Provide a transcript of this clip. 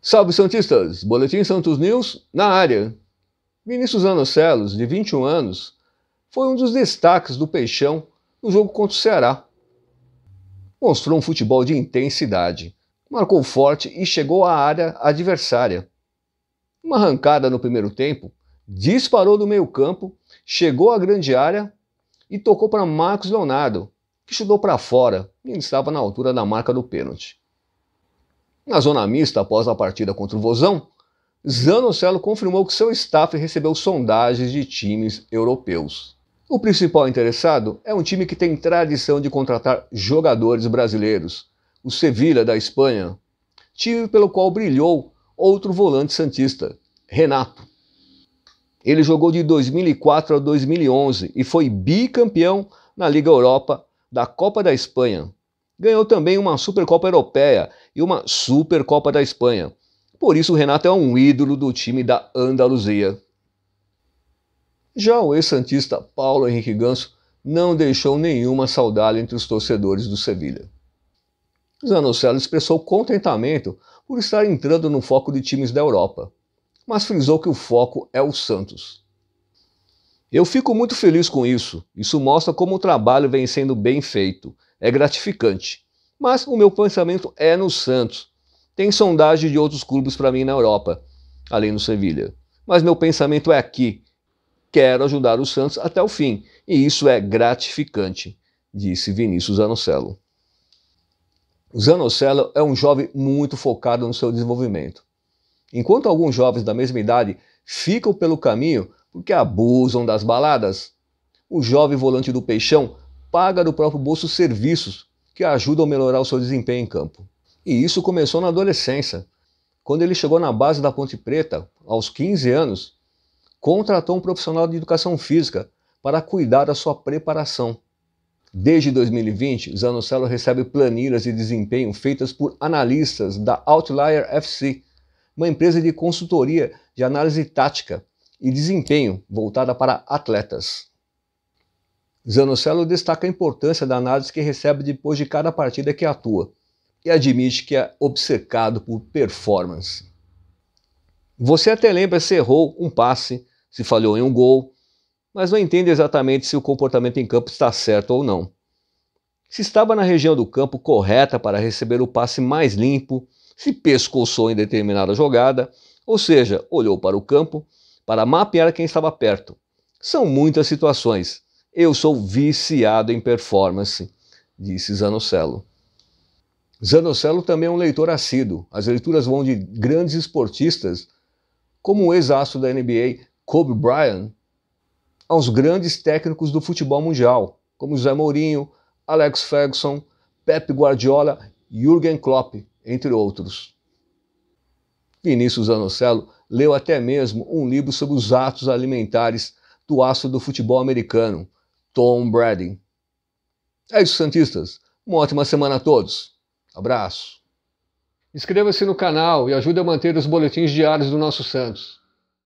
Salve Santistas! Boletim Santos News na área. Vinícius Anocelos, de 21 anos, foi um dos destaques do Peixão no jogo contra o Ceará. Mostrou um futebol de intensidade, marcou forte e chegou à área adversária. Uma arrancada no primeiro tempo, disparou do meio-campo, chegou à grande área e tocou para Marcos Leonardo, que chutou para fora e estava na altura da marca do pênalti. Na zona mista após a partida contra o Vozão, Zanocelo confirmou que seu staff recebeu sondagens de times europeus. O principal interessado é um time que tem tradição de contratar jogadores brasileiros, o Sevilha da Espanha, time pelo qual brilhou outro volante santista, Renato, ele jogou de 2004 a 2011 e foi bicampeão na Liga Europa da Copa da Espanha. Ganhou também uma Supercopa Europeia e uma Supercopa da Espanha. Por isso, o Renato é um ídolo do time da Andaluzia. Já o ex-santista Paulo Henrique Ganso não deixou nenhuma saudade entre os torcedores do Sevilha. Zanocelo expressou contentamento por estar entrando no foco de times da Europa mas frisou que o foco é o Santos. Eu fico muito feliz com isso. Isso mostra como o trabalho vem sendo bem feito. É gratificante. Mas o meu pensamento é no Santos. Tem sondagem de outros clubes para mim na Europa, além do Sevilha. Mas meu pensamento é aqui. Quero ajudar o Santos até o fim. E isso é gratificante, disse Vinícius Zanocello. Zanocello é um jovem muito focado no seu desenvolvimento. Enquanto alguns jovens da mesma idade ficam pelo caminho porque abusam das baladas, o jovem volante do Peixão paga do próprio bolso serviços que ajudam a melhorar o seu desempenho em campo. E isso começou na adolescência. Quando ele chegou na base da Ponte Preta, aos 15 anos, contratou um profissional de educação física para cuidar da sua preparação. Desde 2020, Zanocelo recebe planilhas de desempenho feitas por analistas da Outlier FC, uma empresa de consultoria de análise tática e desempenho voltada para atletas. Zanocelo destaca a importância da análise que recebe depois de cada partida que atua e admite que é obcecado por performance. Você até lembra se errou um passe, se falhou em um gol, mas não entende exatamente se o comportamento em campo está certo ou não. Se estava na região do campo correta para receber o passe mais limpo, se pescoçou em determinada jogada, ou seja, olhou para o campo para mapear quem estava perto. São muitas situações. Eu sou viciado em performance, disse Zanocelo. Zanocelo também é um leitor assíduo. As leituras vão de grandes esportistas, como o ex-astro da NBA Kobe Bryant, aos grandes técnicos do futebol mundial, como José Mourinho, Alex Ferguson, Pep Guardiola, Jürgen Klopp entre outros. Vinícius Anocelo leu até mesmo um livro sobre os atos alimentares do astro do futebol americano, Tom Brady. É isso, Santistas. Uma ótima semana a todos. Abraço. Inscreva-se no canal e ajude a manter os boletins diários do nosso Santos.